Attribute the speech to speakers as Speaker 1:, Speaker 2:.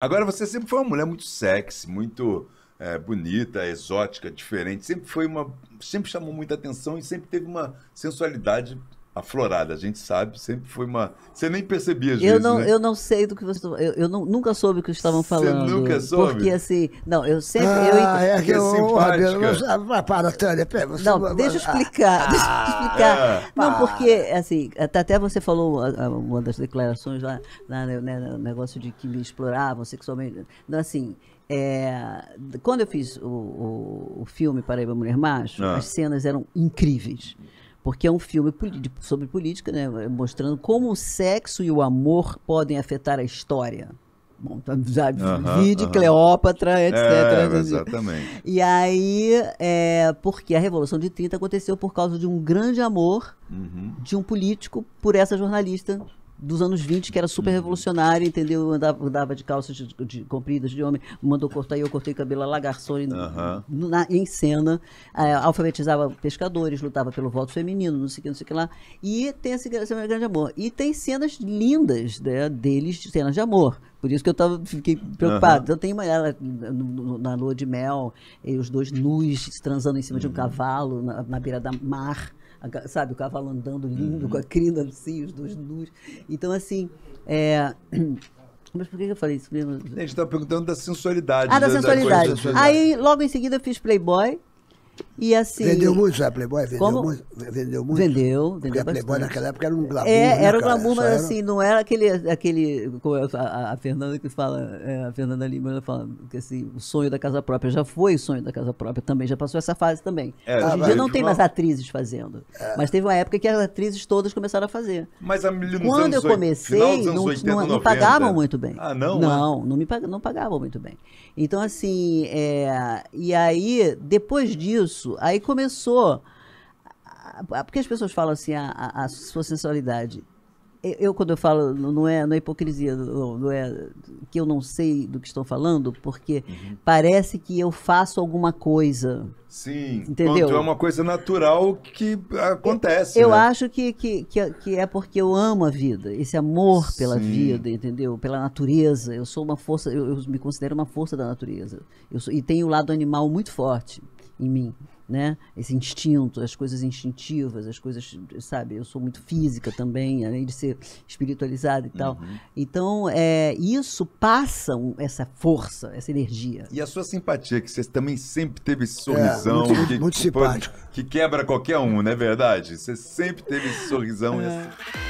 Speaker 1: Agora, você sempre foi uma mulher muito sexy, muito é, bonita, exótica, diferente. Sempre foi uma. Sempre chamou muita atenção e sempre teve uma sensualidade aflorada. A gente sabe, sempre foi uma. Você nem percebia, às eu vezes, não, né? Eu não sei do que você. Eu, eu não, nunca soube o que estavam falando. Você nunca soube? Porque assim. Não, eu sempre. Ah, eu... é que é eu, simpática. Eu, para, Tânia, pera, você, Não, deixa eu explicar. Ah, deixa eu ah, explicar. É. não, para. porque, assim, até você falou uma das declarações lá, lá né, né, no negócio de que me exploravam sexualmente. Não, assim. É, quando eu fiz o, o, o filme Paraíba Mulher Macho, ah. as cenas eram incríveis porque é um filme sobre política, né? mostrando como o sexo e o amor podem afetar a história. Bom, tá, já vi de Cleópatra, etc. É, exatamente. E aí, é, porque a Revolução de 30 aconteceu por causa de um grande amor uhum. de um político por essa jornalista dos anos 20, que era super uhum. revolucionário entendeu? Andava, andava de calças de, de, compridas de homem, mandou cortar e eu cortei o cabelo a lagarçone uhum. na, em cena, é, alfabetizava pescadores, lutava pelo voto feminino, não sei o que, não sei o que lá. E tem esse, esse grande amor. E tem cenas lindas né, deles, cenas de amor. Por isso que eu tava, fiquei preocupado. Uhum. Então tem uma ela na lua de mel, e os dois nus transando em cima uhum. de um uhum. cavalo, na, na beira da mar sabe, o cavalo andando lindo, uhum. com a uhum. crina assim, os dois nus. Então, assim, é... Mas por que eu falei isso mesmo? A gente estava tá perguntando da sensualidade. Ah, da, né, da sensualidade. Da sensualidade. Aí, logo em seguida, eu fiz Playboy. E assim. Vendeu muito, a Playboy? Vendeu como? muito? Vendeu muito? Vendeu, vendeu Porque a Playboy naquela época era um glamour. É, né, era um glamour, mas era... assim, não era aquele. aquele é, a, a, Fernanda que fala, é, a Fernanda Lima, ela fala que assim, o sonho da casa própria já foi o sonho da casa própria também, já passou essa fase também. É, Hoje em dia não tem mais atrizes fazendo. É. Mas teve uma época que as atrizes todas começaram a fazer. Mas a Quando eu comecei, 80, não, 80, não, não pagavam muito bem. Ah, não? Né? Não, não, me pag... não pagavam muito bem. Então, assim, é... e aí, depois disso, isso, aí começou. Porque as pessoas falam assim, a, a, a sua sensualidade. Eu, quando eu falo, não é, não é hipocrisia, não, não, é que eu não sei do que estou falando, porque uhum. parece que eu faço alguma coisa. Sim, entendeu? é uma coisa natural que acontece. Eu, né? acho que, que, que, é porque eu amo a vida, esse amor pela Sim. vida, entendeu? Pela natureza. Eu sou uma força, eu, eu me considero uma força da natureza. Eu sou, e tenho o um lado animal muito forte em mim, né? Esse instinto, as coisas instintivas, as coisas, sabe? Eu sou muito física também, além de ser espiritualizada e tal. Uhum. Então, é, isso passa essa força, essa energia. E a sua simpatia, que você também sempre teve esse é, sorrisão. É, muito, que, muito simpático. Que, que quebra qualquer um, não é verdade? Você sempre teve esse sorrisão. É. E essa...